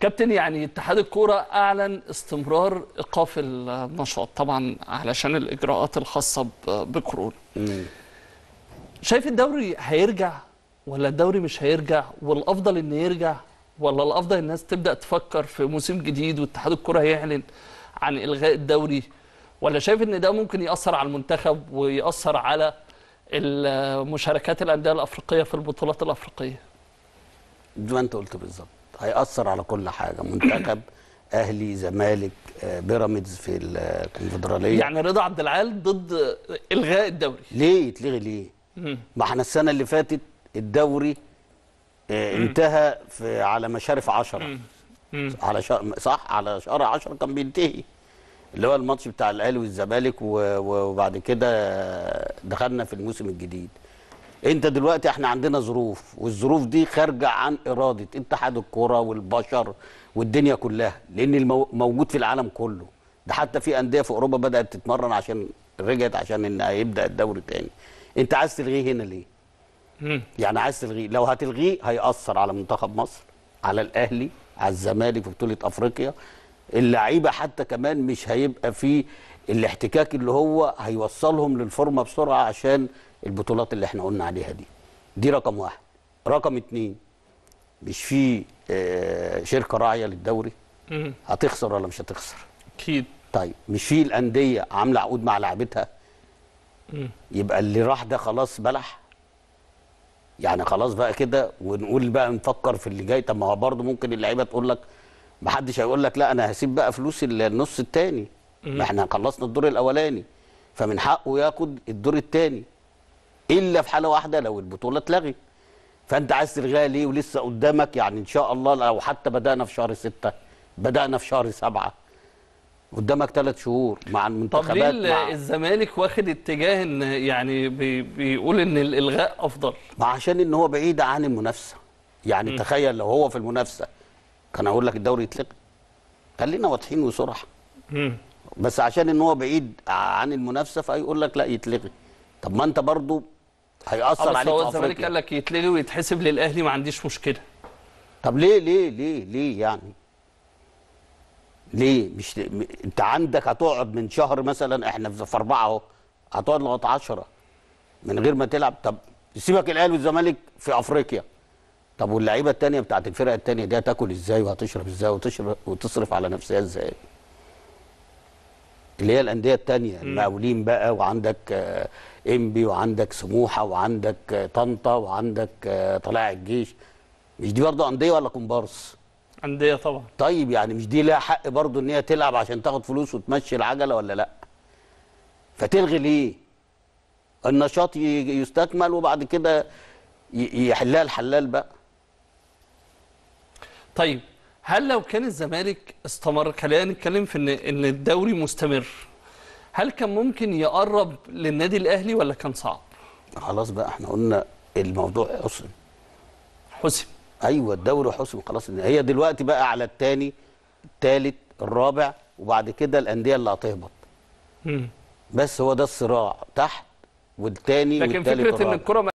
كابتن يعني اتحاد الكوره اعلن استمرار ايقاف النشاط طبعا علشان الاجراءات الخاصه بكورونا شايف الدوري هيرجع ولا الدوري مش هيرجع والافضل إنه يرجع ولا الافضل الناس تبدا تفكر في موسم جديد واتحاد الكوره هيعلن عن الغاء الدوري ولا شايف ان ده ممكن ياثر على المنتخب وياثر على مشاركات الانديه الافريقيه في البطولات الافريقيه ده ما انت قلت بالظبط هيأثر على كل حاجة منتخب اهلي زمالك آه، بيراميدز في الكونفدراليه يعني رضا عبد العال ضد الغاء الدوري ليه يتلغي ليه ما احنا السنه اللي فاتت الدوري آه، انتهى في على مشارف 10 على صح على شهر 10 كان بينتهي اللي هو الماتش بتاع الاهلي والزمالك وبعد كده دخلنا في الموسم الجديد انت دلوقتي احنا عندنا ظروف والظروف دي خارجه عن اراده اتحاد الكره والبشر والدنيا كلها لان موجود في العالم كله ده حتى في انديه في اوروبا بدات تتمرن عشان رجعت عشان ان هيبدا الدوري تاني انت عايز تلغيه هنا ليه يعني عايز تلغيه لو هتلغيه هياثر على منتخب مصر على الاهلي على الزمالك في بطوله افريقيا اللعيبه حتى كمان مش هيبقى فيه الاحتكاك اللي هو هيوصلهم للفورمه بسرعه عشان البطولات اللي احنا قلنا عليها دي دي رقم واحد رقم اتنين مش في آه، شركه راعيه للدوري هتخسر ولا مش هتخسر اكيد طيب مش في الانديه عامله عقود مع لعبتها يبقى اللي راح ده خلاص بلح يعني خلاص بقى كده ونقول بقى نفكر في اللي جاي طب ما هو برضه ممكن اللعيبه تقول لك محدش هيقول لك لا انا هسيب بقى فلوس النص الثاني ما احنا خلصنا الدور الاولاني فمن حقه ياخد الدور الثاني الا في حاله واحده لو البطوله اتلغت فانت عايز تلغيها ليه ولسه قدامك يعني ان شاء الله لو حتى بدانا في شهر ستة بدانا في شهر سبعة قدامك ثلاث شهور مع المنتخبات طب ليه مع... الزمالك واخد اتجاه ان يعني بي... بيقول ان الالغاء افضل ما عشان ان هو بعيد عن المنافسه يعني م. تخيل لو هو في المنافسه كان اقول لك الدوري يتلغي خلينا واضحين وصراحه بس عشان ان هو بعيد عن المنافسه فيقول لك لا يتلغي طب ما انت برضو هيأثر آه، عليك في افريقيا قال لك يتلغي ويتحسب للاهلي ما عنديش مشكله طب ليه ليه ليه ليه يعني ليه مش انت عندك هتقعد من شهر مثلا احنا في اربعه اهو هتقعد لغايه 10 من غير ما تلعب طب سيبك الاهلي والزمالك في افريقيا طب واللعيبه الثانيه بتاعت الفرقه الثانيه دي هتاكل ازاي وهتشرب ازاي وتشرب وتصرف على نفسها ازاي اللي هي الانديه الثانيه المقاولين بقى وعندك آه، انبي وعندك سموحه وعندك آه، طنطا وعندك آه، طلائع الجيش مش دي برضه انديه ولا كومبارس انديه طبعا طيب يعني مش دي لها حق برضه ان هي تلعب عشان تاخد فلوس وتمشي العجله ولا لا فتلغي ليه النشاط يستكمل وبعد كده يحلها الحلال بقى طيب هل لو كان الزمالك استمر خلينا نتكلم في ان ان الدوري مستمر هل كان ممكن يقرب للنادي الاهلي ولا كان صعب خلاص بقى احنا قلنا الموضوع حسم حسم ايوه الدوري حسم خلاص هي دلوقتي بقى على الثاني الثالث الرابع وبعد كده الانديه اللي هتهبط بس هو ده الصراع تحت والثاني والثالث لكن فكره ان الكره